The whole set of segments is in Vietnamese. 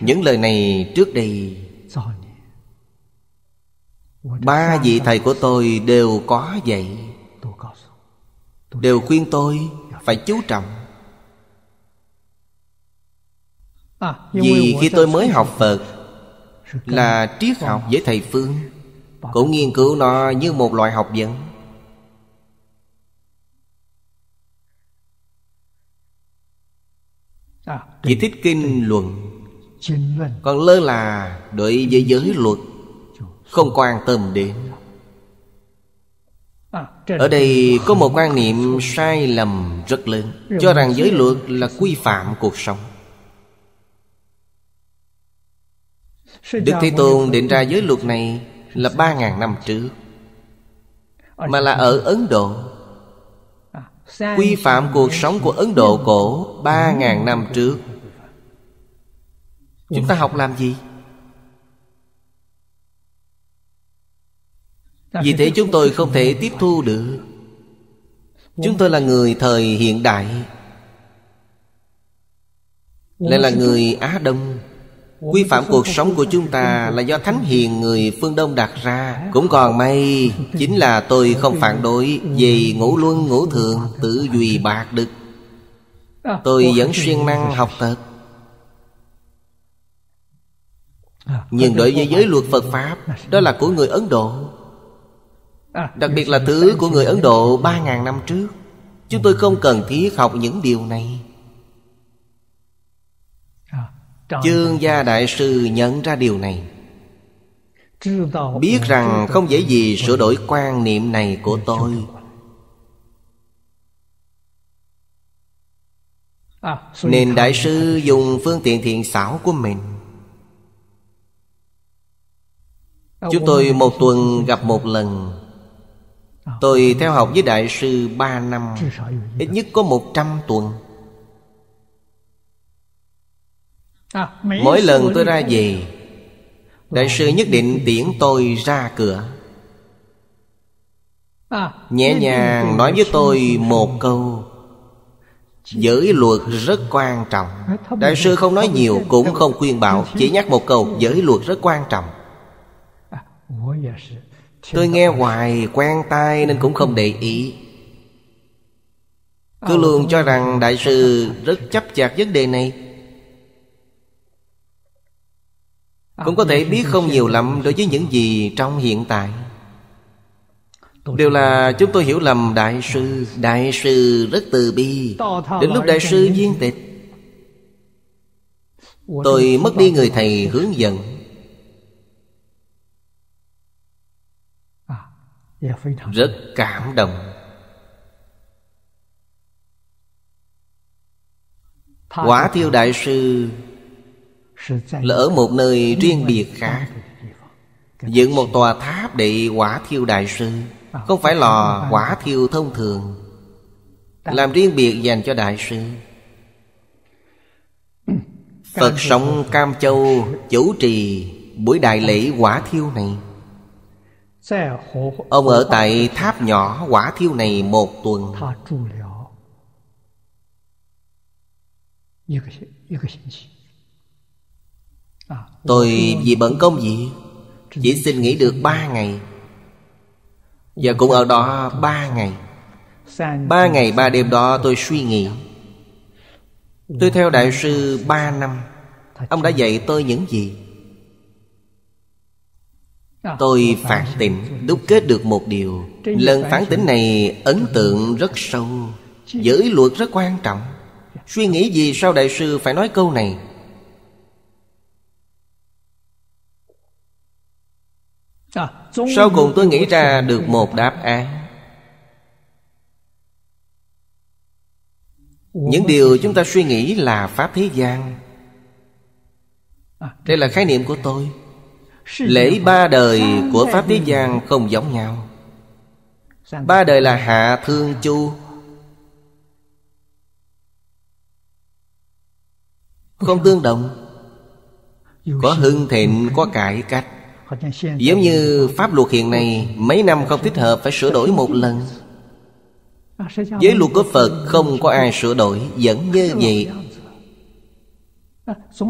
những lời này trước đây ba vị thầy của tôi đều có dạy, đều khuyên tôi dạ. phải chú trọng à, vì khi tôi mới học phật là triết học với thầy phương cũng nghiên cứu nó như một loại học vấn À, Chỉ thích kinh luận Còn lơ là đối với giới luật Không quan tâm đến à, ở đây có một quan niệm sai lầm rất lớn Cho rằng giới luật là quy phạm cuộc sống Đức Thế Tôn định ra giới luật này là 3.000 năm trước Mà là ở Ấn Độ quy phạm cuộc sống của ấn độ cổ ba ngàn năm trước chúng ta học làm gì vì thế chúng tôi không thể tiếp thu được chúng tôi là người thời hiện đại lại là người á đông quy phạm cuộc sống của chúng ta là do thánh hiền người phương đông đặt ra cũng còn may chính là tôi không phản đối ừ. vì ngủ luân ngủ thường tự duy bạc được à, tôi vẫn siêng năng học tập à, nhưng đối với giới luật phật pháp à, đó là của người ấn độ đặc biệt là thứ của người ấn độ ba ngàn năm trước chúng tôi không cần thiết học những điều này chương gia đại sư nhận ra điều này biết rằng không dễ gì sửa đổi quan niệm này của tôi à, à, nên đại sư dùng phương tiện thiện xảo của mình chúng tôi một tuần gặp một lần tôi theo học với đại sư ba năm ít nhất có một trăm tuần À, Mỗi lần tôi ra về Đại sư nhất định tiễn tôi ra cửa à, Nhẹ nhàng nói với tôi một câu Giới luật rất quan trọng Đại sư không nói nhiều cũng không khuyên bảo Chỉ nhắc một câu giới luật rất quan trọng à, dạ Tôi nghe hoài quen tai nên cũng không để ý Cứ luôn cho rằng đại sư rất chấp chặt vấn đề này Cũng có à, thể biết không nhiều lắm đối với những gì trong hiện tại Đều là chúng tôi hiểu lầm Đại sư dạ. Đại sư rất từ bi Đến lúc Đại sư viên tịch Tôi mất đi người thầy hướng dẫn à, dạ, Rất cảm động Quả thiêu đại sư là ở một nơi riêng biệt khác dựng một tòa tháp để quả thiêu đại sư không phải lò quả thiêu thông thường làm riêng biệt dành cho đại sư phật sống cam châu chủ trì buổi đại lễ quả thiêu này ông ở tại tháp nhỏ quả thiêu này một tuần À, tôi vì bận công việc Chỉ xin nghỉ được ba ngày Và cũng ở đó ba ngày Ba ngày ba đêm đó tôi suy nghĩ Tôi theo đại sư ba năm Ông đã dạy tôi những gì à, Tôi phản tỉnh đúc kết được một điều Lần phản tỉnh này ấn tượng rất sâu Giới luật rất quan trọng dạ. Suy nghĩ gì sao đại sư phải nói câu này Sau cùng tôi nghĩ ra được một đáp án Những điều chúng ta suy nghĩ là Pháp thế gian Đây là khái niệm của tôi Lễ ba đời của Pháp thế gian không giống nhau Ba đời là Hạ Thương Chu Không tương đồng Có hưng thịnh, có cải cách Giống như pháp luật hiện nay Mấy năm không thích hợp phải sửa đổi một lần Giới luật của Phật không có ai sửa đổi Vẫn như vậy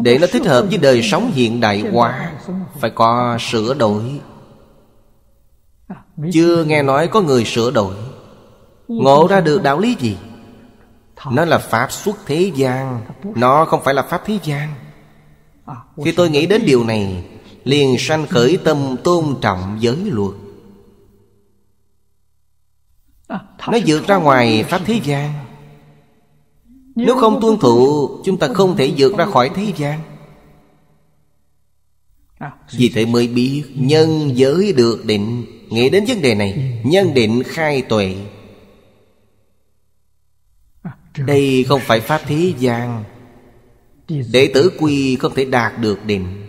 Để nó thích hợp với đời sống hiện đại hóa Phải có sửa đổi Chưa nghe nói có người sửa đổi Ngộ ra được đạo lý gì Nó là pháp xuất thế gian Nó không phải là pháp thế gian Khi tôi nghĩ đến điều này liền sanh khởi tâm tôn trọng giới luật nó vượt ra ngoài pháp thế gian nếu không tuân thủ chúng ta không thể vượt ra khỏi thế gian vì thế mới biết nhân giới được định Nghĩ đến vấn đề này Nhân định khai tuệ Đây không phải pháp thế gian Đệ tử quy không thể đạt được định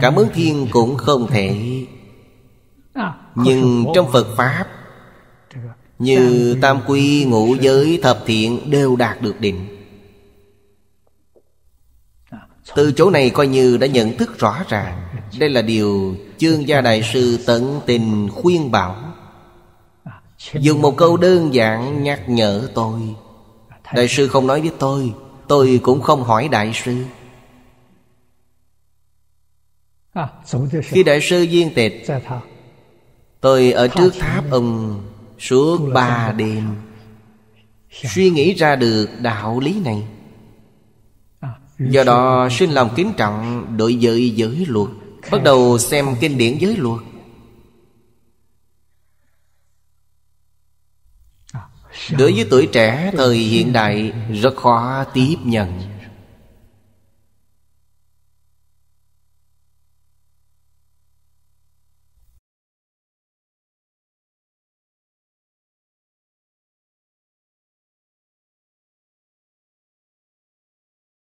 Cảm ứng thiên cũng không thể à, Nhưng trong Phật Pháp Như tam quy ngũ giới thập thiện đều đạt được định à, từ chỗ này coi như đã nhận thức rõ ràng Đây là điều chương gia đại sư tận tình khuyên bảo à, Dùng một câu đơn giản nhắc nhở tôi Đại sư không nói với tôi Tôi cũng không hỏi đại sư khi đại sư viên tịch Tôi ở trước tháp ông suốt ba đêm dạ. Suy nghĩ ra được đạo lý này à, Do đó sinh lòng kính trọng đội giới giới luật Bắt đầu xem kinh điển giới luật à, Đối với tuổi trẻ thời hiện đại rất khó tiếp nhận